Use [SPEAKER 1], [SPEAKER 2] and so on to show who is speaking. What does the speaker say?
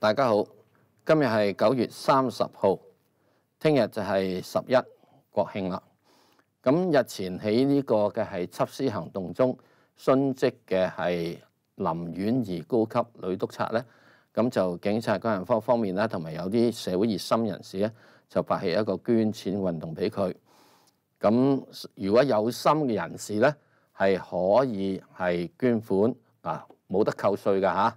[SPEAKER 1] 大家好，今日系九月三十号，听日就系十一国庆啦。咁日前喺呢个嘅系缉私行动中殉职嘅系林婉仪高级女督察咧，咁就警察局人方方面咧，同埋有啲社会热心人士咧，就发起一个捐钱运动俾佢。咁如果有心嘅人士咧，系可以系捐款，啊，冇得扣税噶吓。